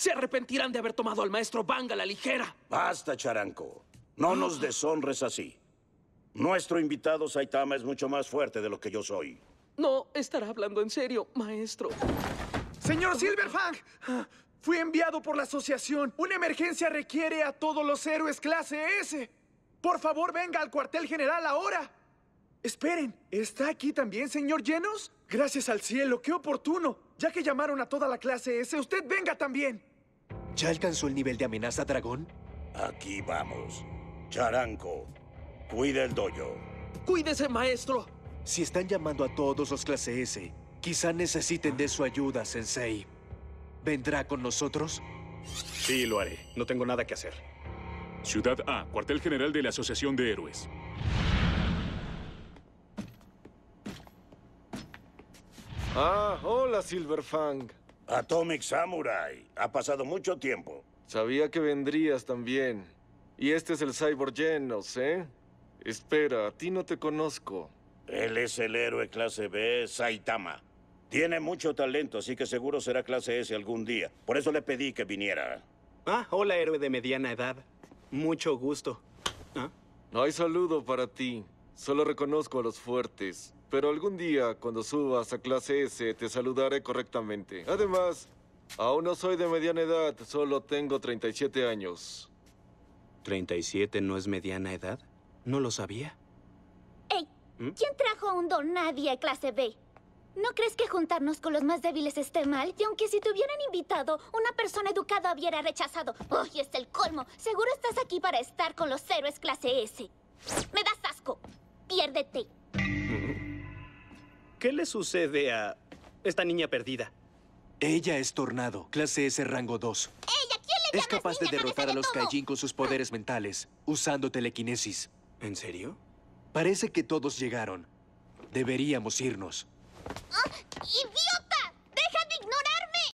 Se arrepentirán de haber tomado al maestro Bang la ligera. Basta, Charanco. No nos deshonres así. Nuestro invitado Saitama es mucho más fuerte de lo que yo soy. No, estará hablando en serio, maestro. Señor Silverfang, fui enviado por la asociación. Una emergencia requiere a todos los héroes clase S. Por favor, venga al cuartel general ahora. Esperen, ¿está aquí también, señor Llenos? Gracias al cielo, qué oportuno. Ya que llamaron a toda la clase S, usted venga también. ¿Ya alcanzó el nivel de amenaza dragón? Aquí vamos. Charanco, cuida el dojo. ¡Cuídese, maestro! Si están llamando a todos los clase S, quizá necesiten de su ayuda, Sensei. ¿Vendrá con nosotros? Sí, lo haré. No tengo nada que hacer. Ciudad A, cuartel general de la Asociación de Héroes. Ah, hola, Silverfang. Atomic Samurai. Ha pasado mucho tiempo. Sabía que vendrías también. Y este es el Cyborg Genos, ¿eh? Espera, a ti no te conozco. Él es el héroe clase B, Saitama. Tiene mucho talento, así que seguro será clase S algún día. Por eso le pedí que viniera. Ah, hola, héroe de mediana edad. Mucho gusto. ¿Ah? No hay saludo para ti. Solo reconozco a los fuertes. Pero algún día, cuando subas a clase S, te saludaré correctamente. Además, aún no soy de mediana edad, solo tengo 37 años. ¿37 no es mediana edad? No lo sabía. ¡Ey! ¿Mm? ¿Quién trajo a un don nadie a clase B? ¿No crees que juntarnos con los más débiles esté mal? Y aunque si te hubieran invitado, una persona educada hubiera rechazado. ¡Uy, es el colmo! Seguro estás aquí para estar con los héroes clase S. ¡Me das asco! piérdete. ¿Qué le sucede a esta niña perdida? Ella es Tornado, clase S rango 2. ¿Ella? ¿Quién le Es capaz de derrotar a los Kaijin con sus poderes mentales, usando telequinesis. ¿En serio? Parece que todos llegaron. Deberíamos irnos. ¡Idiota! Ah,